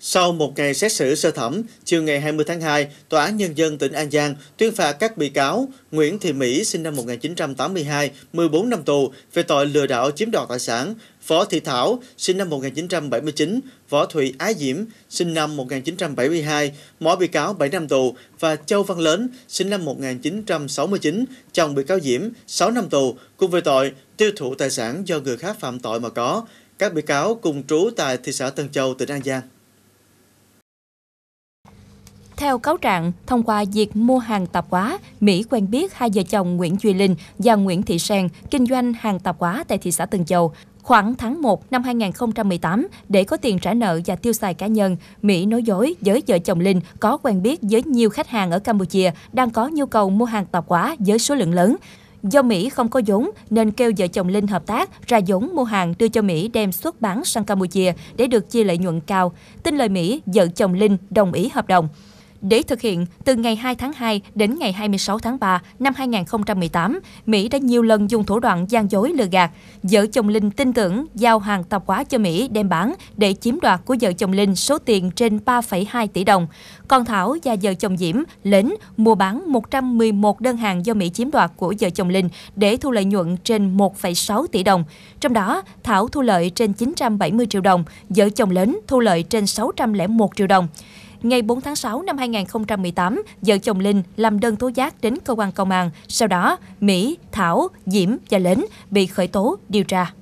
Sau một ngày xét xử sơ thẩm, chiều ngày 20 tháng 2, Tòa án Nhân dân tỉnh An Giang tuyên phạt các bị cáo Nguyễn Thị Mỹ sinh năm 1982, 14 năm tù về tội lừa đảo chiếm đoạt tài sản, Phó Thị Thảo sinh năm 1979, Võ Thụy Ái Diễm sinh năm 1972, mỗi bị cáo 7 năm tù và Châu Văn Lớn sinh năm 1969, chồng bị cáo Diễm 6 năm tù cùng về tội tiêu thụ tài sản do người khác phạm tội mà có. Các bị cáo cùng trú tại thị xã Tân Châu, tỉnh An Giang. Theo cáo trạng, thông qua việc mua hàng tạp hóa, Mỹ quen biết hai vợ chồng Nguyễn Duy Linh và Nguyễn Thị Sen kinh doanh hàng tạp hóa tại thị xã Tân Châu. Khoảng tháng 1 năm 2018, để có tiền trả nợ và tiêu xài cá nhân, Mỹ nói dối với vợ chồng Linh có quen biết với nhiều khách hàng ở Campuchia đang có nhu cầu mua hàng tạp hóa với số lượng lớn. Do Mỹ không có vốn nên kêu vợ chồng Linh hợp tác ra vốn mua hàng đưa cho Mỹ đem xuất bán sang Campuchia để được chia lợi nhuận cao. Tin lời Mỹ, vợ chồng Linh đồng ý hợp đồng. Để thực hiện, từ ngày 2 tháng 2 đến ngày 26 tháng 3 năm 2018, Mỹ đã nhiều lần dùng thủ đoạn gian dối lừa gạt. Vợ chồng Linh tin tưởng giao hàng tạp hóa cho Mỹ đem bán để chiếm đoạt của vợ chồng Linh số tiền trên 3,2 tỷ đồng. Còn Thảo và vợ chồng Diễm lến mua bán 111 đơn hàng do Mỹ chiếm đoạt của vợ chồng Linh để thu lợi nhuận trên 1,6 tỷ đồng. Trong đó, Thảo thu lợi trên 970 triệu đồng, vợ chồng Lến thu lợi trên 601 triệu đồng. Ngày 4 tháng 6 năm 2018, vợ chồng Linh làm đơn tố giác đến cơ quan công an. Sau đó, Mỹ, Thảo, Diễm và Lến bị khởi tố, điều tra.